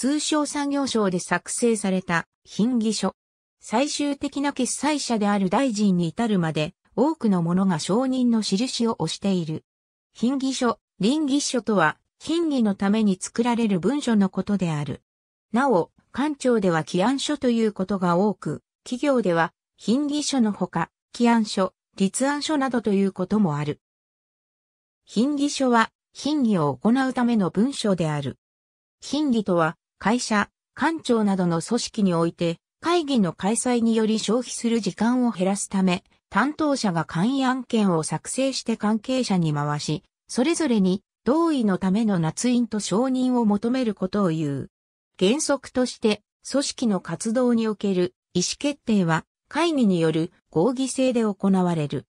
通商産業省で作成された品議書。最終的な決裁者である大臣に至るまで多くの者が承認の印を押している。品議書、臨議書とは、品議のために作られる文書のことである。なお、官庁では起案書ということが多く、企業では、品議書のほか、起案書、立案書などということもある。品議書は、品議を行うための文書である。品議とは、会社、官庁などの組織において、会議の開催により消費する時間を減らすため、担当者が簡易案件を作成して関係者に回し、それぞれに同意のための捺印と承認を求めることを言う。原則として、組織の活動における意思決定は会議による合議制で行われる。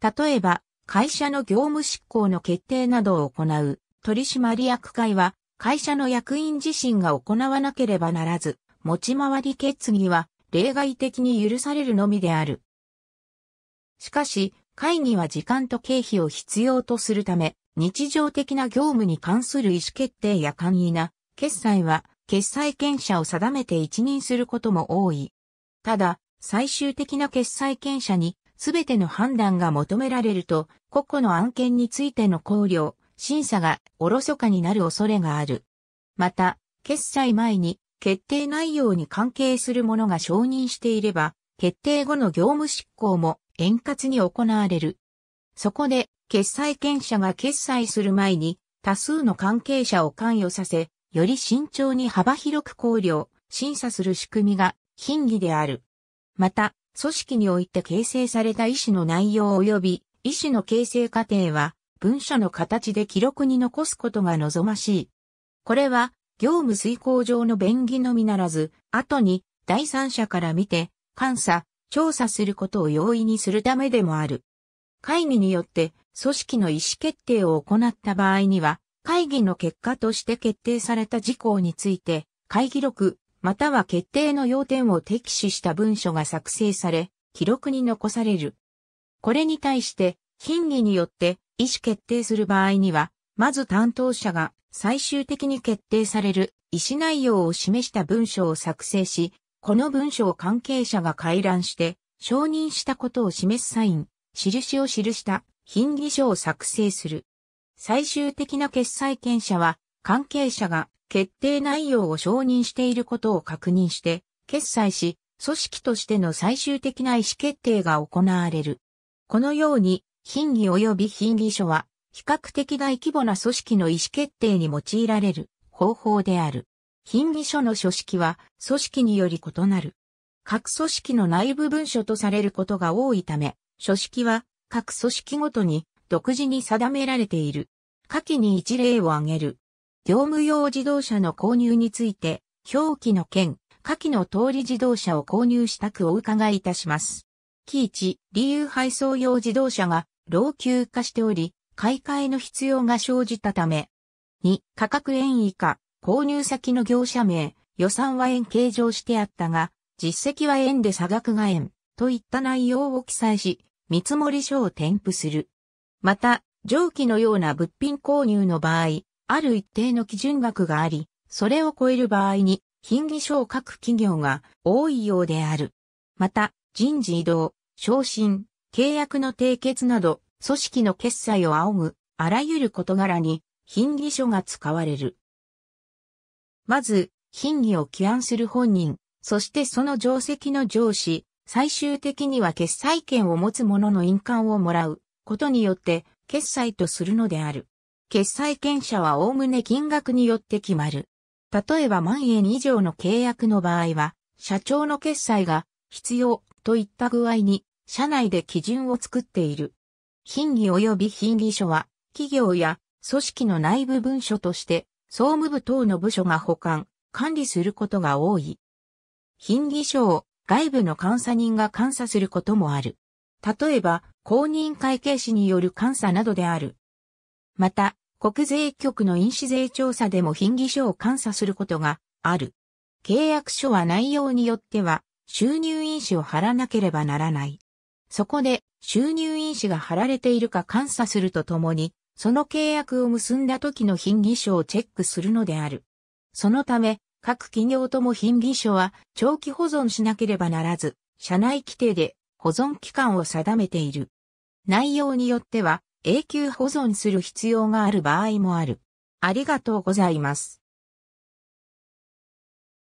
例えば、会社の業務執行の決定などを行う取締役会は会社の役員自身が行わなければならず、持ち回り決議は例外的に許されるのみである。しかし、会議は時間と経費を必要とするため、日常的な業務に関する意思決定や簡易な決済は、決裁権者を定めて一任することも多い。ただ、最終的な決裁権者に、すべての判断が求められると、個々の案件についての考慮、審査がおろそかになる恐れがある。また、決済前に決定内容に関係するものが承認していれば、決定後の業務執行も円滑に行われる。そこで、決裁権者が決済する前に多数の関係者を関与させ、より慎重に幅広く考慮、審査する仕組みが品義である。また、組織において形成された意思の内容及び意思の形成過程は、文書の形で記録に残すことが望ましい。これは、業務遂行上の便宜のみならず、後に第三者から見て、監査、調査することを容易にするためでもある。会議によって組織の意思決定を行った場合には、会議の結果として決定された事項について、会議録、または決定の要点を敵視した文書が作成され、記録に残される。これに対して、品議によって意思決定する場合には、まず担当者が最終的に決定される意思内容を示した文書を作成し、この文書を関係者が回覧して承認したことを示すサイン、印を記した品議書を作成する。最終的な決裁権者は関係者が決定内容を承認していることを確認して決裁し、組織としての最終的な意思決定が行われる。このように品議及び品議書は、比較的大規模な組織の意思決定に用いられる方法である。品議書の書式は、組織により異なる。各組織の内部文書とされることが多いため、書式は、各組織ごとに、独自に定められている。下記に一例を挙げる。業務用自動車の購入について、表記の件、下記の通り自動車を購入したくお伺いいたします。記1、理由配送用自動車が老朽化しており、買い替えの必要が生じたため、2、価格円以下、購入先の業者名、予算は円計上してあったが、実績は円で差額が円、といった内容を記載し、見積書を添付する。また、上記のような物品購入の場合、ある一定の基準額があり、それを超える場合に、品偽書を書く企業が多いようである。また、人事異動、昇進、契約の締結など、組織の決済を仰ぐ、あらゆる事柄に、品議書が使われる。まず、品議を起案する本人、そしてその定石の上司、最終的には決裁権を持つ者の印鑑をもらうことによって決裁とするのである。決裁権者はおおむね金額によって決まる。例えば万円以上の契約の場合は、社長の決裁が必要といった具合に社内で基準を作っている。品義及び品義書は、企業や組織の内部文書として、総務部等の部署が保管、管理することが多い。品義書を外部の監査人が監査することもある。例えば、公認会計士による監査などである。また、国税局の印紙税調査でも品義書を監査することがある。契約書は内容によっては収入印紙を貼らなければならない。そこで収入印紙が貼られているか監査するとともに、その契約を結んだ時の品偽書をチェックするのである。そのため、各企業とも品偽書は長期保存しなければならず、社内規定で保存期間を定めている。内容によっては永久保存する必要がある場合もある。ありがとうございます。